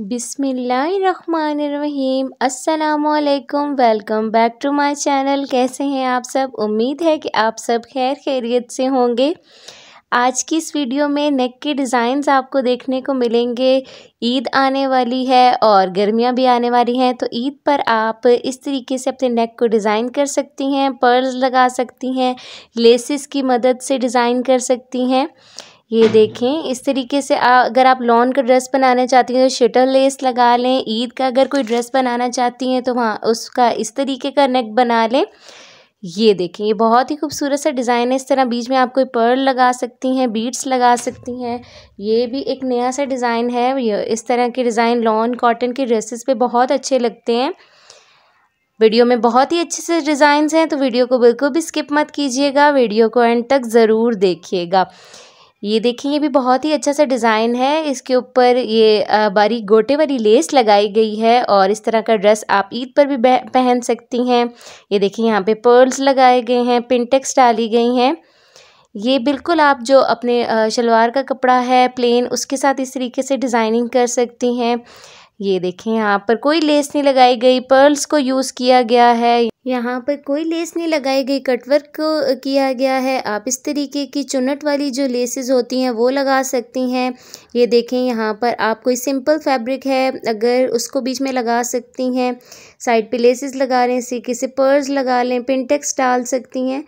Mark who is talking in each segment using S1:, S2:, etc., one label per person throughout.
S1: बिसमीम अल्लाम welcome back to my channel कैसे हैं आप सब उम्मीद है कि आप सब खैर खैरियत से होंगे आज की इस वीडियो में नेक के डिज़ाइंस आपको देखने को मिलेंगे ईद आने वाली है और गर्मियां भी आने वाली हैं तो ईद पर आप इस तरीके से अपने नेक को डिज़ाइन कर सकती हैं पर्ल्स लगा सकती हैं लेसिस की मदद से डिज़ाइन कर सकती हैं ये देखें इस तरीके से आ, अगर आप लॉन का ड्रेस बनाना चाहती हैं तो शटर लेस लगा लें ईद का अगर कोई ड्रेस बनाना चाहती हैं तो वहाँ उसका इस तरीके का नेक बना लें ये देखें ये बहुत ही खूबसूरत सा डिज़ाइन है इस तरह बीच में आप कोई पर्ल लगा सकती हैं बीड्स लगा सकती हैं ये भी एक नया सा डिज़ाइन है ये इस तरह के डिज़ाइन लॉन कॉटन के ड्रेसेस पे बहुत अच्छे लगते हैं वीडियो में बहुत ही अच्छे से डिज़ाइन हैं तो वीडियो को बिल्कुल भी स्किप मत कीजिएगा वीडियो को एंड तक ज़रूर देखिएगा ये देखिए ये भी बहुत ही अच्छा सा डिज़ाइन है इसके ऊपर ये बारीक गोटे वाली लेस लगाई गई है और इस तरह का ड्रेस आप ईद पर भी पहन सकती हैं ये देखिए यहाँ पे पर्ल्स लगाए गए हैं पिंटेक्स डाली गई हैं ये बिल्कुल आप जो अपने शलवार का कपड़ा है प्लेन उसके साथ इस तरीके से डिज़ाइनिंग कर सकती हैं ये देखें यहाँ पर कोई लेस नहीं लगाई गई पर्ल्स को यूज़ किया गया है यहाँ पर कोई लेस नहीं लगाई गई कटवर्क को किया गया है आप इस तरीके की चुनट वाली जो लेसेस होती हैं वो लगा सकती हैं ये देखें यहाँ पर आप कोई सिंपल फैब्रिक है अगर उसको बीच में लगा सकती हैं साइड पे लेसेस लगा लें सीके से पर्ल्स लगा लें पिनटेक्स डाल सकती हैं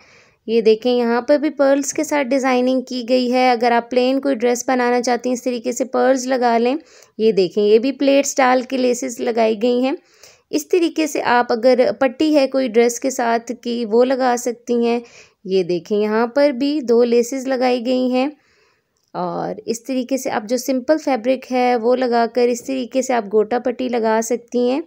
S1: ये देखें यहाँ पर भी पर्ल्स के साथ डिज़ाइनिंग की गई है अगर आप प्लेन कोई ड्रेस बनाना चाहती हैं इस तरीके से पर्ल्स लगा लें ये देखें ये भी प्लेट्स डाल के लेसेस लगाई गई हैं इस तरीके से आप अगर पट्टी है कोई ड्रेस के साथ की वो लगा सकती हैं ये देखें यहाँ पर भी दो लेसेस लगाई गई हैं और इस तरीके से आप जो सिंपल फैब्रिक है वो कर इस तरीके से आप गोटा पट्टी लगा सकती हैं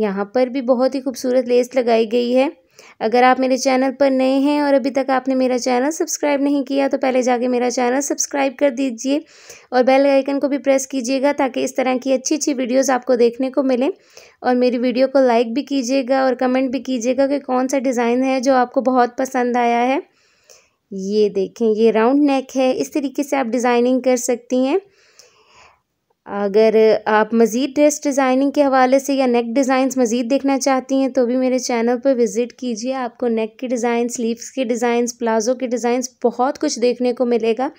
S1: यहाँ पर भी बहुत ही खूबसूरत लेस लगाई गई है अगर आप मेरे चैनल पर नए हैं और अभी तक आपने मेरा चैनल सब्सक्राइब नहीं किया तो पहले जाके मेरा चैनल सब्सक्राइब कर दीजिए और बेल आइकन को भी प्रेस कीजिएगा ताकि इस तरह की अच्छी अच्छी वीडियोस आपको देखने को मिलें और मेरी वीडियो को लाइक भी कीजिएगा और कमेंट भी कीजिएगा कि कौन सा डिज़ाइन है जो आपको बहुत पसंद आया है ये देखें ये राउंड नेक है इस तरीके से आप डिज़ाइनिंग कर सकती हैं अगर आप मज़ीद ड्रेस डिज़ाइनिंग के हवाले से या नेक डिज़ाइंस मज़ीद देखना चाहती हैं तो भी मेरे चैनल पर विज़िट कीजिए आपको नेक के डिज़ाइन स्लीव्स के डिज़ाइंस प्लाज़ो के डिज़ाइंस बहुत कुछ देखने को मिलेगा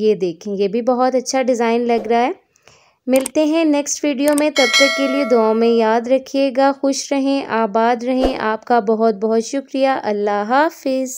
S1: ये देखें ये भी बहुत अच्छा डिज़ाइन लग रहा है मिलते हैं नेक्स्ट वीडियो में तब तक के लिए दुआ में याद रखिएगा खुश रहें आबाद रहें आपका बहुत बहुत शुक्रिया अल्लाह हाफिज़